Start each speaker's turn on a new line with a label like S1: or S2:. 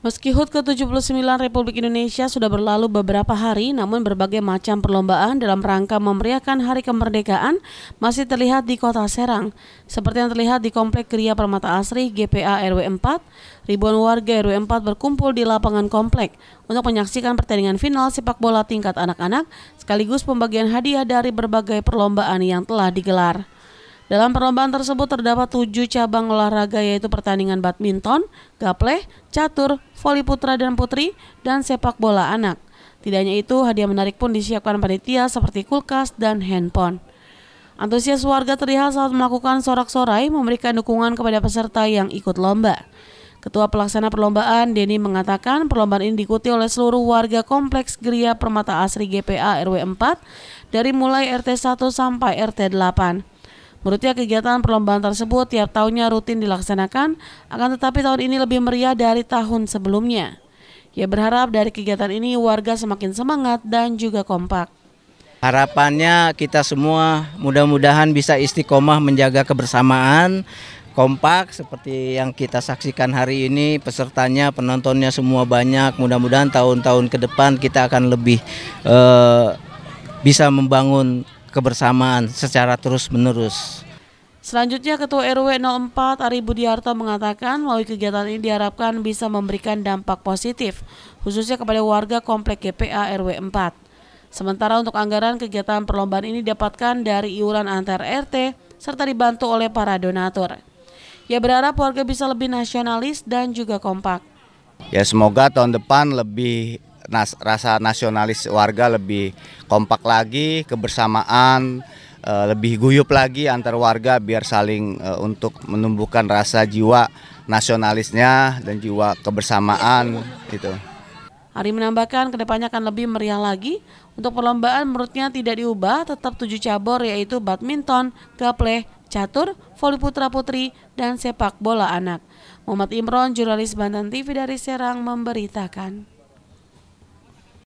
S1: Meski HUT ke-79 Republik Indonesia sudah berlalu beberapa hari, namun berbagai macam perlombaan dalam rangka memeriahkan Hari Kemerdekaan masih terlihat di Kota Serang. Seperti yang terlihat di Komplek Kriya Permata Asri GPA RW 4, ribuan warga RW 4 berkumpul di lapangan komplek untuk menyaksikan pertandingan final sepak bola tingkat anak-anak sekaligus pembagian hadiah dari berbagai perlombaan yang telah digelar. Dalam perlombaan tersebut terdapat tujuh cabang olahraga yaitu pertandingan badminton, gapleh, catur, voli putra dan putri, dan sepak bola anak. Tidak hanya itu, hadiah menarik pun disiapkan panitia seperti kulkas dan handphone. Antusias warga terlihat saat melakukan sorak-sorai memberikan dukungan kepada peserta yang ikut lomba. Ketua Pelaksana Perlombaan, Denny mengatakan perlombaan ini diikuti oleh seluruh warga Kompleks Geria Permata Asri GPA RW 4 dari mulai RT 1 sampai RT 8. Menurutnya kegiatan perlombaan tersebut tiap tahunnya rutin dilaksanakan, akan tetapi tahun ini lebih meriah dari tahun sebelumnya. Ia berharap dari kegiatan ini warga semakin semangat dan juga kompak.
S2: Harapannya kita semua mudah-mudahan bisa istiqomah menjaga kebersamaan, kompak seperti yang kita saksikan hari ini, pesertanya, penontonnya semua banyak. Mudah-mudahan tahun-tahun ke depan kita akan lebih uh, bisa membangun kebersamaan secara terus-menerus.
S1: Selanjutnya Ketua RW 04 Ari Budiarto mengatakan melalui kegiatan ini diharapkan bisa memberikan dampak positif khususnya kepada warga komplek GPA RW 4. Sementara untuk anggaran kegiatan perlombaan ini didapatkan dari iuran antar RT serta dibantu oleh para donatur. Ia berharap warga bisa lebih nasionalis dan juga kompak.
S3: Ya semoga tahun depan lebih nas rasa nasionalis warga lebih kompak lagi, kebersamaan e, lebih guyup lagi antar warga biar saling e, untuk menumbuhkan rasa jiwa nasionalisnya dan jiwa kebersamaan gitu.
S1: Ari menambahkan kedepannya akan lebih meriah lagi. Untuk perlombaan menurutnya tidak diubah, tetap tujuh cabur yaitu badminton, gaple, catur, voli putra putri, dan sepak bola anak. Muhammad Imron, jurnalis Banten TV dari Serang memberitakan.